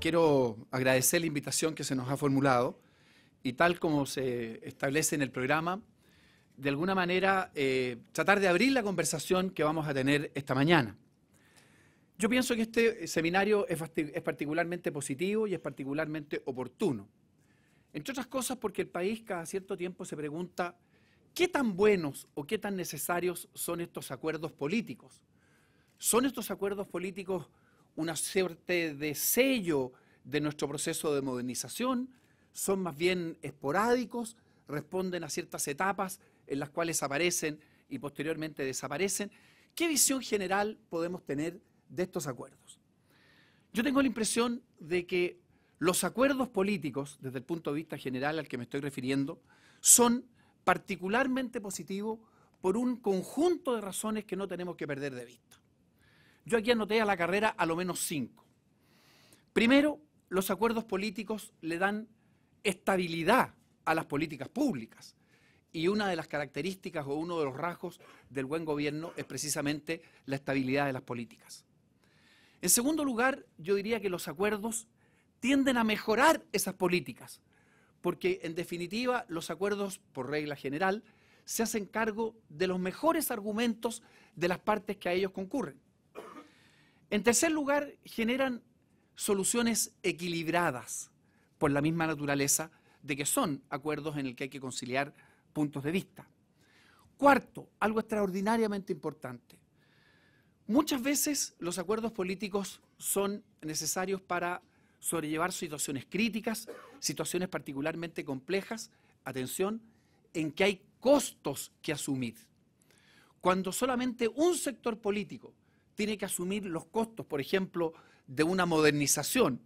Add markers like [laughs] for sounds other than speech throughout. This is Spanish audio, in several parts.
quiero agradecer la invitación que se nos ha formulado y tal como se establece en el programa, de alguna manera eh, tratar de abrir la conversación que vamos a tener esta mañana. Yo pienso que este seminario es, es particularmente positivo y es particularmente oportuno. Entre otras cosas porque el país cada cierto tiempo se pregunta qué tan buenos o qué tan necesarios son estos acuerdos políticos. ¿Son estos acuerdos políticos una suerte de sello de nuestro proceso de modernización, son más bien esporádicos, responden a ciertas etapas en las cuales aparecen y posteriormente desaparecen. ¿Qué visión general podemos tener de estos acuerdos? Yo tengo la impresión de que los acuerdos políticos, desde el punto de vista general al que me estoy refiriendo, son particularmente positivos por un conjunto de razones que no tenemos que perder de vista. Yo aquí anoté a la carrera a lo menos cinco. Primero, los acuerdos políticos le dan estabilidad a las políticas públicas. Y una de las características o uno de los rasgos del buen gobierno es precisamente la estabilidad de las políticas. En segundo lugar, yo diría que los acuerdos tienden a mejorar esas políticas, porque en definitiva los acuerdos, por regla general, se hacen cargo de los mejores argumentos de las partes que a ellos concurren. En tercer lugar, generan soluciones equilibradas por la misma naturaleza de que son acuerdos en el que hay que conciliar puntos de vista. Cuarto, algo extraordinariamente importante. Muchas veces los acuerdos políticos son necesarios para sobrellevar situaciones críticas, situaciones particularmente complejas, atención, en que hay costos que asumir. Cuando solamente un sector político tiene que asumir los costos, por ejemplo, de una modernización.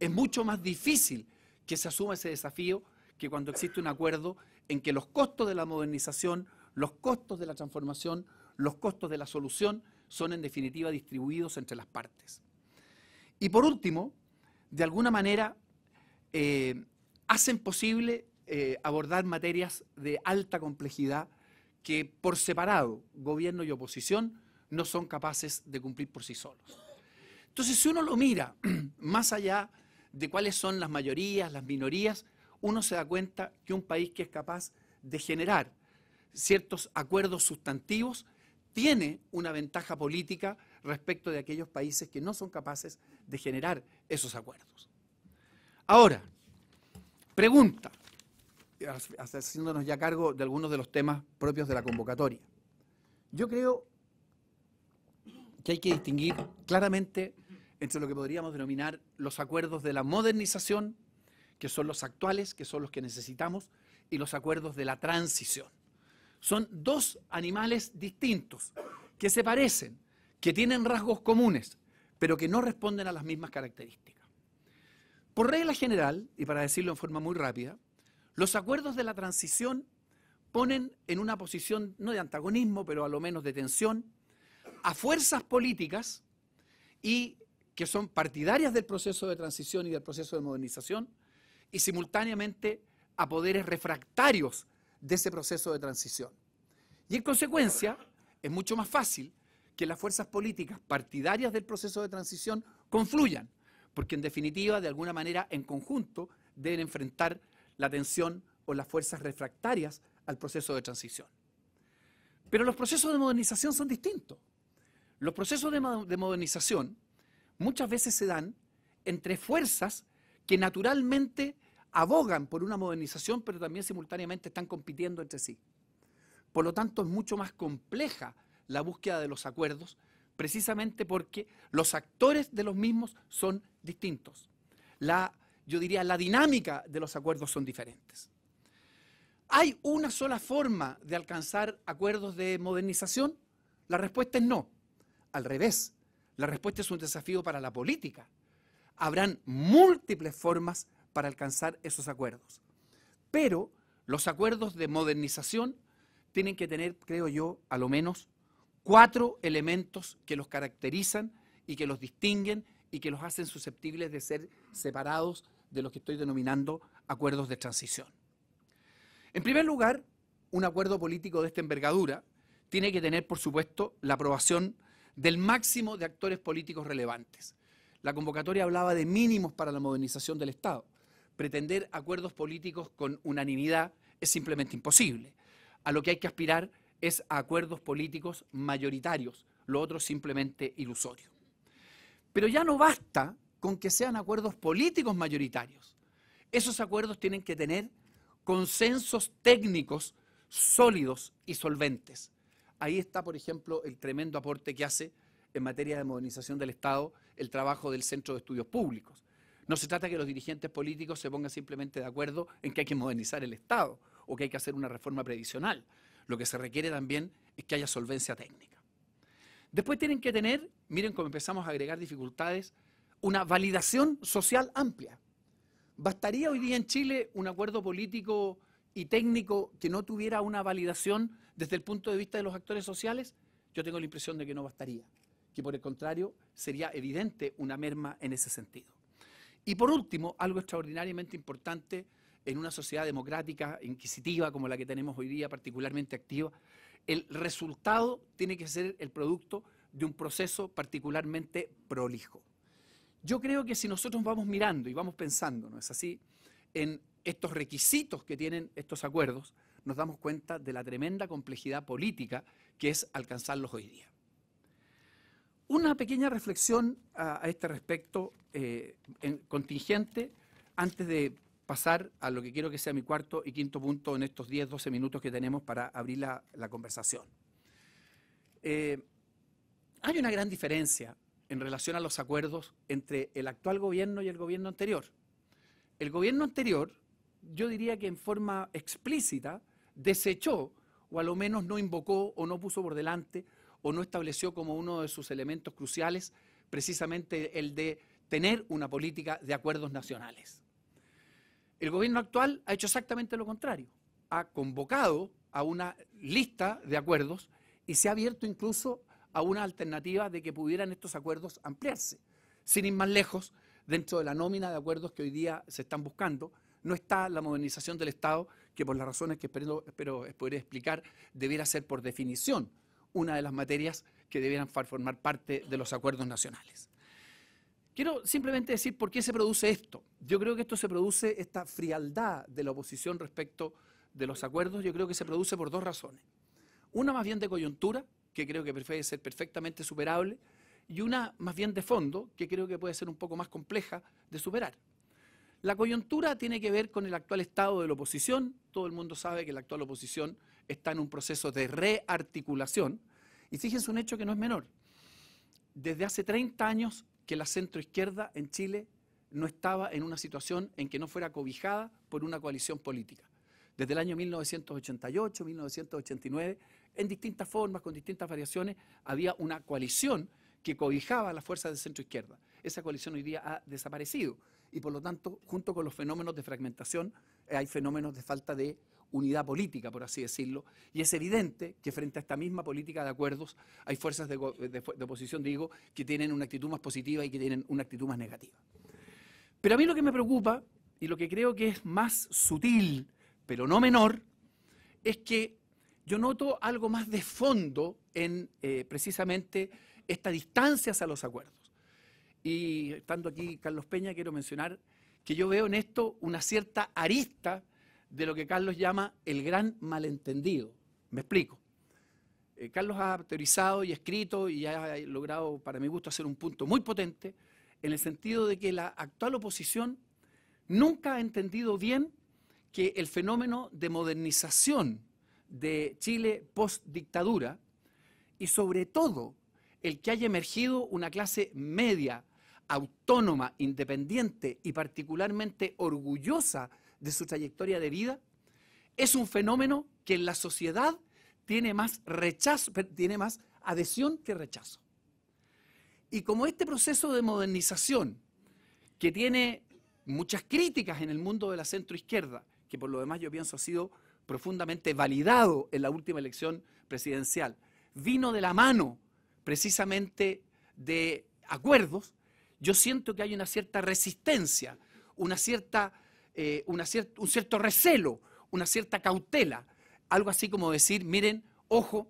Es mucho más difícil que se asuma ese desafío que cuando existe un acuerdo en que los costos de la modernización, los costos de la transformación, los costos de la solución son en definitiva distribuidos entre las partes. Y por último, de alguna manera, eh, hacen posible eh, abordar materias de alta complejidad que por separado, gobierno y oposición, no son capaces de cumplir por sí solos. Entonces, si uno lo mira [clears throat] más allá de cuáles son las mayorías, las minorías, uno se da cuenta que un país que es capaz de generar ciertos acuerdos sustantivos tiene una ventaja política respecto de aquellos países que no son capaces de generar esos acuerdos. Ahora, pregunta, haciéndonos ya cargo de algunos de los temas propios de la convocatoria. Yo creo que hay que distinguir claramente entre lo que podríamos denominar los acuerdos de la modernización, que son los actuales, que son los que necesitamos, y los acuerdos de la transición. Son dos animales distintos, que se parecen, que tienen rasgos comunes, pero que no responden a las mismas características. Por regla general, y para decirlo en forma muy rápida, los acuerdos de la transición ponen en una posición no de antagonismo, pero a lo menos de tensión a fuerzas políticas y que son partidarias del proceso de transición y del proceso de modernización y simultáneamente a poderes refractarios de ese proceso de transición. Y en consecuencia, es mucho más fácil que las fuerzas políticas partidarias del proceso de transición confluyan, porque en definitiva, de alguna manera, en conjunto, deben enfrentar la tensión o las fuerzas refractarias al proceso de transición. Pero los procesos de modernización son distintos. Los procesos de, modernización muchas veces se dan entre fuerzas que naturalmente abogan por una modernización, pero también simultáneamente están compitiendo entre sí. Por lo tanto, es mucho más compleja la búsqueda de los acuerdos, precisamente porque los actores de los mismos son distintos. La, yo diría, la dinámica de los acuerdos son diferentes. Hay una sola forma de alcanzar acuerdos de modernización, la respuesta es no al revés. La respuesta es un desafío para la política. Habrán múltiples formas para alcanzar esos acuerdos. Pero los acuerdos de modernización tienen que tener, creo yo, a lo menos cuatro elementos que los caracterizan y que los distinguen y que los hacen susceptibles de ser separados de los que estoy denominando acuerdos de transición. En primer lugar, un acuerdo político de esta envergadura tiene que tener, por supuesto, la aprobación del máximo de actores políticos relevantes. La convocatoria hablaba de mínimos para la modernización del Estado. Pretender acuerdos políticos con unanimidad es simplemente imposible. A lo que hay que aspirar es a acuerdos políticos mayoritarios, lo otro simplemente ilusorio. Pero ya no basta con que sean acuerdos políticos mayoritarios. Esos acuerdos tienen que tener consensos técnicos sólidos y solventes. Ahí está, por ejemplo, el tremendo aporte que hace en materia de modernización del Estado el trabajo del Centro de Estudios Públicos. No se trata que los dirigentes políticos se pongan simplemente de acuerdo en que hay que modernizar el Estado o que hay que hacer una reforma previsional. Lo que se requiere también es que haya solvencia técnica. Después tienen que tener, miren cómo empezamos a agregar dificultades, una validación social amplia. Bastaría hoy día en Chile un acuerdo político y técnico que no tuviera una validación desde el punto de vista de los actores sociales, yo tengo la impresión de que no bastaría, que por el contrario sería evidente una merma en ese sentido. Y por último, algo extraordinariamente importante en una sociedad democrática, inquisitiva como la que tenemos hoy día, particularmente activa, el resultado tiene que ser el producto de un proceso particularmente prolijo. Yo creo que si nosotros vamos mirando y vamos pensando, ¿no es así?, en estos requisitos que tienen estos acuerdos, nos damos cuenta de la tremenda complejidad política que es alcanzarlos hoy día. Una pequeña reflexión a, este respecto eh, contingente antes de pasar a lo que quiero que sea mi cuarto y quinto punto en estos 10, 12 minutos que tenemos para abrir la, conversación. Eh, hay una gran diferencia en relación a los acuerdos entre el actual gobierno y el gobierno anterior. El gobierno anterior yo diría que en forma explícita, desechó, o a lo menos no invocó, o no puso por delante, o no estableció como uno de sus elementos cruciales precisamente el de tener una política de acuerdos nacionales. El gobierno actual ha hecho exactamente lo contrario, ha convocado a una lista de acuerdos y se ha abierto incluso a una alternativa de que pudieran estos acuerdos ampliarse, sin ir más lejos, dentro de la nómina de acuerdos que hoy día se están buscando, no está la modernización del Estado, que por las razones que espero, poder explicar, debiera ser por definición una de las materias que debieran formar parte de los acuerdos nacionales. Quiero simplemente decir por qué se produce esto. Yo creo que esto se produce, esta frialdad de la oposición respecto de los acuerdos, yo creo que se produce por dos razones. Una más bien de coyuntura, que creo que puede ser perfectamente superable, y una más bien de fondo, que creo que puede ser un poco más compleja de superar. La coyuntura tiene que ver con el actual estado de la oposición. Todo el mundo sabe que la actual oposición está en un proceso de rearticulación. Y fíjense un hecho que no es menor. Desde hace 30 años que la centroizquierda en Chile no estaba en una situación en que no fuera cobijada por una coalición política. Desde el año 1988, 1989, en distintas formas, con distintas variaciones, había una coalición que cobijaba a las fuerzas de centroizquierda. Esa coalición hoy día ha desaparecido y por lo tanto, junto con los fenómenos de fragmentación, eh, hay fenómenos de falta de unidad política, por así decirlo, y es evidente que frente a esta misma política de acuerdos hay fuerzas eh, de, oposición, digo, que tienen una actitud más positiva y que tienen una actitud más negativa. Pero a mí lo que me preocupa, y lo que creo que es más sutil, pero no menor, es que yo noto algo más de fondo en eh, precisamente esta distancias a los acuerdos. Y estando aquí Carlos Peña, quiero mencionar que yo veo en esto una cierta arista de lo que Carlos llama el gran malentendido. Me explico. Eh, Carlos ha teorizado y escrito y ha logrado, para mi gusto, hacer un punto muy potente en el sentido de que la actual oposición nunca ha entendido bien que el fenómeno de modernización de Chile post-dictadura y sobre todo el que haya emergido una clase media autónoma, independiente y particularmente orgullosa de su trayectoria de vida, es un fenómeno que en la sociedad tiene más rechazo, tiene más adhesión que rechazo. Y como este proceso de modernización, que tiene muchas críticas en el mundo de la centroizquierda, que por lo demás yo pienso ha sido profundamente validado en la última elección presidencial, vino de la mano precisamente de acuerdos yo siento que hay una cierta resistencia, una cierta, eh, un cierto recelo, una cierta cautela. Algo así como decir, miren, ojo,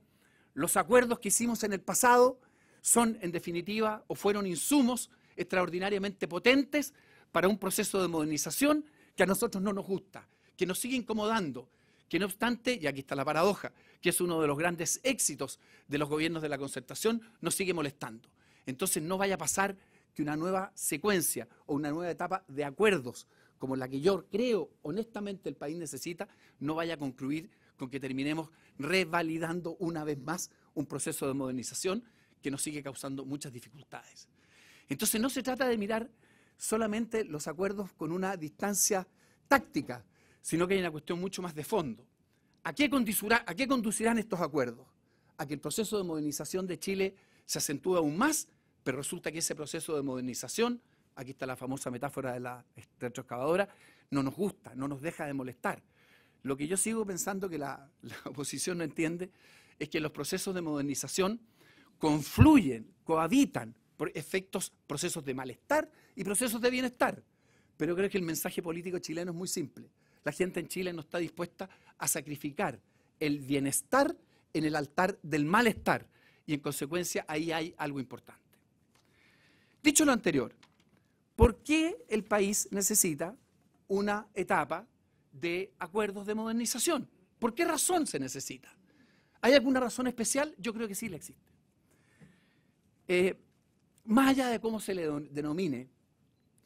los acuerdos que hicimos en el pasado son en definitiva o fueron insumos extraordinariamente potentes para un proceso de modernización que a nosotros no nos gusta, que nos sigue incomodando, que no obstante, y aquí está la paradoja, que es uno de los grandes éxitos de los gobiernos de la concertación, nos sigue molestando. Entonces no vaya a pasar que una nueva secuencia o una nueva etapa de acuerdos, como la que yo creo honestamente el país necesita, no vaya a concluir con que terminemos revalidando una vez más un proceso de modernización que nos sigue causando muchas dificultades. Entonces no se trata de mirar solamente los acuerdos con una distancia táctica, sino que hay una cuestión mucho más de fondo. ¿A qué, ¿A qué conducirán estos acuerdos? A que el proceso de modernización de Chile se acentúe aún más pero resulta que ese proceso de modernización, aquí está la famosa metáfora de la excavadora, no nos gusta, no nos deja de molestar. Lo que yo sigo pensando que [laughs] la oposición no entiende es que los procesos de modernización confluyen, cohabitan por efectos, procesos de malestar y procesos de bienestar. Pero creo que el mensaje político chileno es muy simple. La gente en Chile no está dispuesta a sacrificar el bienestar en el altar del malestar. Y en consecuencia ahí hay algo importante. Dicho lo anterior, ¿por qué el país necesita una etapa de acuerdos de modernización? ¿Por qué razón se necesita? ¿Hay alguna razón especial? Yo creo que sí la existe. Eh, más allá de cómo se le denomine,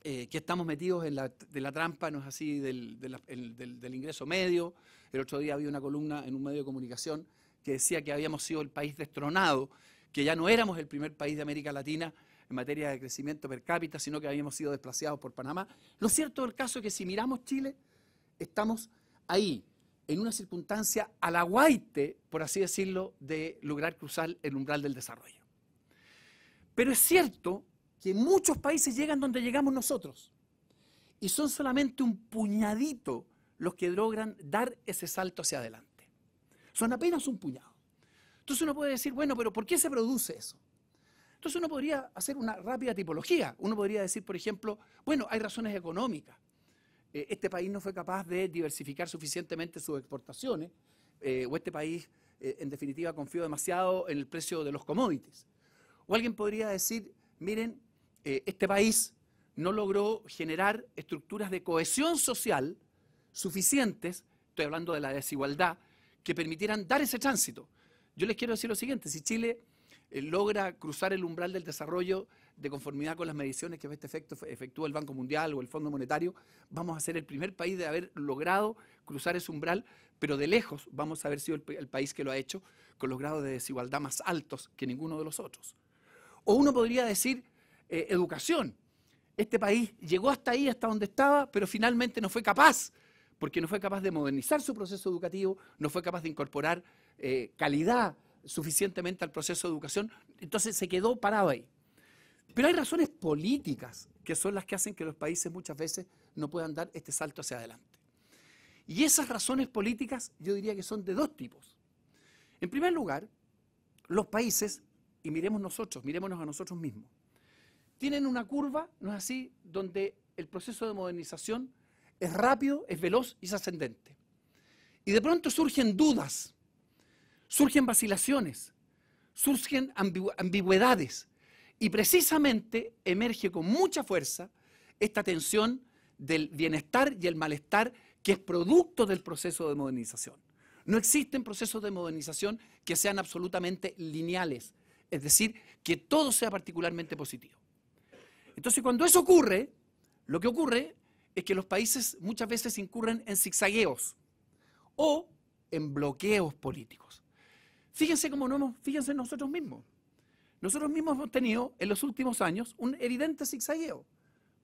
eh, que estamos metidos en la, de la trampa, no es así, del, del, ingreso medio. El otro día había una columna en un medio de comunicación que decía que habíamos sido el país destronado, que ya no éramos el primer país de América Latina en materia de crecimiento per cápita, sino que habíamos sido desplazados por Panamá. Lo cierto del caso es que si miramos Chile, estamos ahí, en una circunstancia al aguaite, por así decirlo, de lograr cruzar el umbral del desarrollo. Pero es cierto que muchos países llegan donde llegamos nosotros y son solamente un puñadito los que logran dar ese salto hacia adelante. Son apenas un puñado. Entonces uno puede decir, bueno, pero ¿por qué se produce eso? Entonces uno podría hacer una rápida tipología. Uno podría decir, por ejemplo, bueno, hay razones económicas. Eh, este país no fue capaz de diversificar suficientemente sus exportaciones, eh, o este país, eh, en definitiva, confió demasiado en el precio de los commodities. O alguien podría decir, miren, este país no logró generar estructuras de cohesión social suficientes, estoy hablando de la desigualdad, que permitieran dar ese tránsito. Yo les quiero decir lo siguiente, si Chile eh, logra cruzar el umbral del desarrollo de conformidad con las mediciones que este efecto efectúa el Banco Mundial o el Fondo Monetario, vamos a ser el primer país de haber logrado cruzar ese umbral, pero de lejos vamos a haber sido el, país que lo ha hecho con los grados de desigualdad más altos que ninguno de los otros. O uno podría decir eh, educación. Este país llegó hasta ahí, hasta donde estaba, pero finalmente no fue capaz, porque no fue capaz de modernizar su proceso educativo, no fue capaz de incorporar eh, calidad suficientemente al proceso de educación, entonces se quedó parado ahí. Pero hay razones políticas que son las que hacen que los países muchas veces no puedan dar este salto hacia adelante. Y esas razones políticas yo diría que son de dos tipos. En primer lugar, los países, y miremos nosotros, miremos a nosotros mismos, tienen una curva, ¿no es así?, donde el proceso de modernización es rápido, es veloz y es ascendente. Y de pronto surgen dudas surgen vacilaciones, surgen ambigüedades y precisamente emerge con mucha fuerza esta tensión del bienestar y el malestar que es producto del proceso de modernización. No existen procesos de modernización que sean absolutamente lineales, es decir, que todo sea particularmente positivo. Entonces, cuando eso ocurre, lo que ocurre es que los países muchas veces incurren en zigzagueos o en bloqueos políticos. Fíjense cómo no fíjense nosotros mismos. Nosotros mismos hemos tenido en los últimos años un evidente zigzagueo.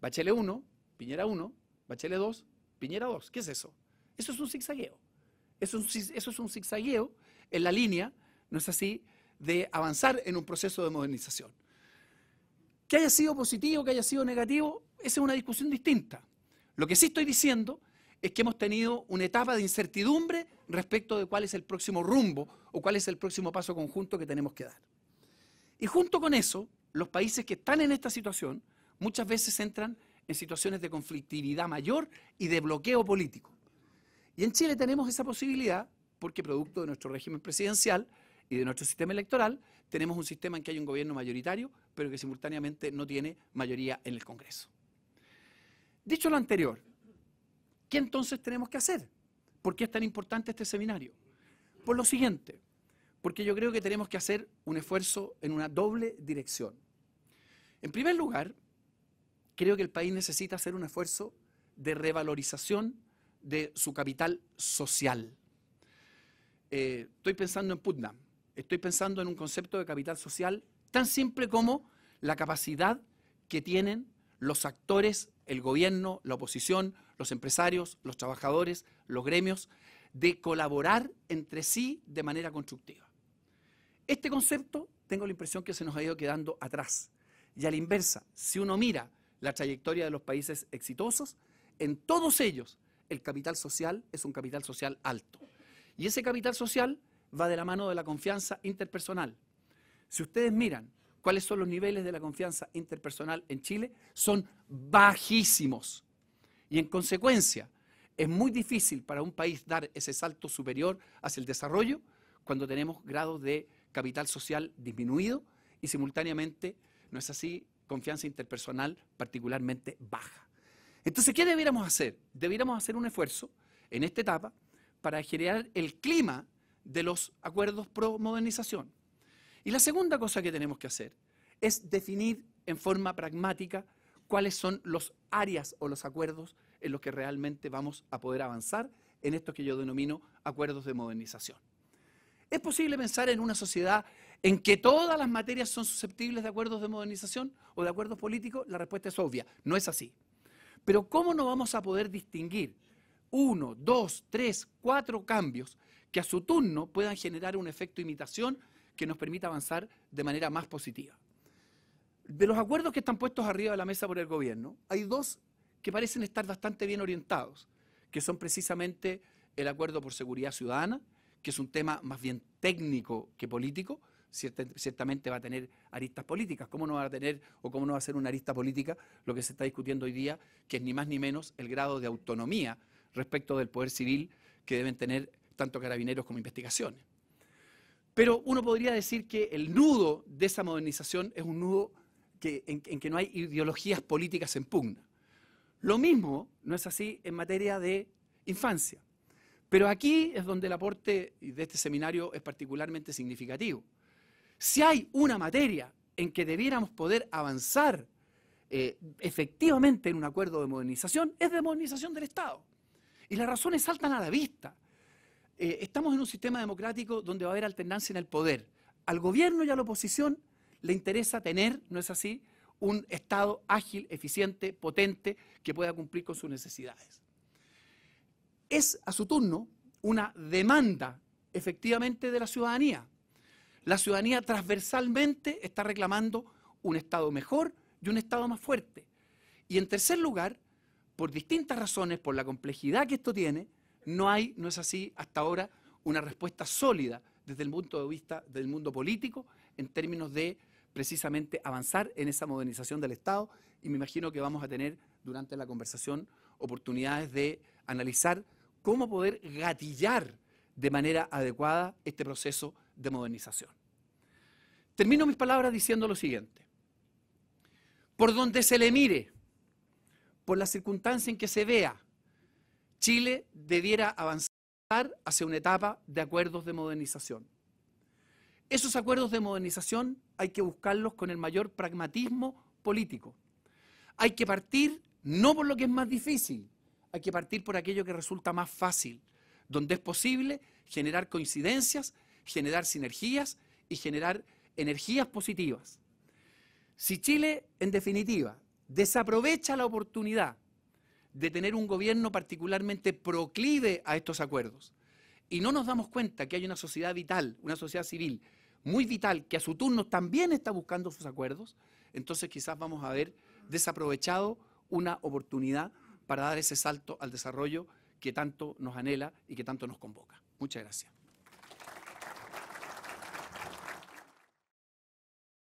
Bachelet 1, Piñera 1, Bachelet 2, Piñera 2. ¿Qué es eso? Eso es un zigzagueo. Eso eso es un zigzagueo en la línea, ¿no es así?, de avanzar en un proceso de modernización. Que haya sido positivo, que haya sido negativo, esa es una discusión distinta. Lo que sí estoy diciendo es que hemos tenido una etapa de incertidumbre respecto de cuál es el próximo rumbo o cuál es el próximo paso conjunto que tenemos que dar. Y junto con eso, los países que están en esta situación muchas veces entran en situaciones de conflictividad mayor y de bloqueo político. Y en Chile tenemos esa posibilidad porque producto de nuestro régimen presidencial y de nuestro sistema electoral, tenemos un sistema en que hay un gobierno mayoritario, pero que simultáneamente no tiene mayoría en el Congreso. Dicho lo anterior, ¿Qué entonces tenemos que hacer? ¿Por qué es tan importante este seminario? Por lo siguiente, porque yo creo que tenemos que hacer un esfuerzo en una doble dirección. En primer lugar, creo que el país necesita hacer un esfuerzo de revalorización de su capital social. Eh, estoy pensando en Putnam, estoy pensando en un concepto de capital social tan simple como la capacidad que tienen los actores, el gobierno, la oposición, los empresarios, los trabajadores, los gremios, de colaborar entre sí de manera constructiva. Este concepto tengo la impresión que se nos ha ido quedando atrás. Y a la inversa, si uno mira la trayectoria de los países exitosos, en todos ellos el capital social es un capital social alto. Y ese capital social va de la mano de la confianza interpersonal. Si ustedes miran cuáles son los niveles de la confianza interpersonal en Chile, son bajísimos. Y en consecuencia, es muy difícil para un país dar ese salto superior hacia el desarrollo cuando tenemos grados de capital social disminuido y simultáneamente, no es así, confianza interpersonal particularmente baja. Entonces, ¿qué debiéramos hacer? Debiéramos hacer un esfuerzo en esta etapa para generar el clima de los acuerdos pro modernización. Y la segunda cosa que tenemos que hacer es definir en forma pragmática cuáles son los áreas o los acuerdos en los que realmente vamos a poder avanzar en esto que yo denomino acuerdos de modernización. ¿Es posible pensar en una sociedad en que todas las materias son susceptibles de acuerdos de modernización o de acuerdos políticos? La respuesta es obvia, no es así. Pero ¿cómo no vamos a poder distinguir uno, dos, tres, cuatro cambios que a su turno puedan generar un efecto imitación que nos permita avanzar de manera más positiva? De los acuerdos que están puestos arriba de la mesa por el gobierno, hay dos que parecen estar bastante bien orientados, que son precisamente el acuerdo por seguridad ciudadana, que es un tema más bien técnico que político, ciertamente va a tener aristas políticas. ¿Cómo no va a tener o cómo no va a ser una arista política lo que se está discutiendo hoy día, que es ni más ni menos el grado de autonomía respecto del poder civil que deben tener tanto carabineros como investigaciones? Pero uno podría decir que el nudo de esa modernización es un nudo en, que no hay ideologías políticas en pugna. Lo mismo no es así en materia de infancia. Pero aquí es donde el aporte de este seminario es particularmente significativo. Si hay una materia en que debiéramos poder avanzar eh, efectivamente en un acuerdo de modernización, es de modernización del Estado. Y las razones saltan a la vista. Eh, estamos en un sistema democrático donde va a haber alternancia en el poder, al gobierno y a la oposición le interesa tener, ¿no es así?, un Estado ágil, eficiente, potente, que pueda cumplir con sus necesidades. Es, a su turno, una demanda efectivamente de la ciudadanía. La ciudadanía transversalmente está reclamando un Estado mejor y un Estado más fuerte. Y en tercer lugar, por distintas razones, por la complejidad que esto tiene, no hay, no es así hasta ahora, una respuesta sólida desde el punto de vista del mundo político en términos de precisamente avanzar en esa modernización del Estado y me imagino que vamos a tener durante la conversación oportunidades de analizar cómo poder gatillar de manera adecuada este proceso de modernización. Termino mis palabras diciendo lo siguiente. Por donde se le mire, por la circunstancia en que se vea, Chile debiera avanzar hacia una etapa de acuerdos de modernización. Esos acuerdos de modernización hay que buscarlos con el mayor pragmatismo político. Hay que partir no por lo que es más difícil, hay que partir por aquello que resulta más fácil, donde es posible generar coincidencias, generar sinergias y generar energías positivas. Si Chile, en definitiva, desaprovecha la oportunidad de tener un gobierno particularmente proclive a estos acuerdos, y no nos damos cuenta que hay una sociedad vital, una sociedad civil, muy vital, que a su turno también está buscando sus acuerdos, entonces quizás vamos a haber desaprovechado una oportunidad para dar ese salto al desarrollo que tanto nos anhela y que tanto nos convoca. Muchas gracias.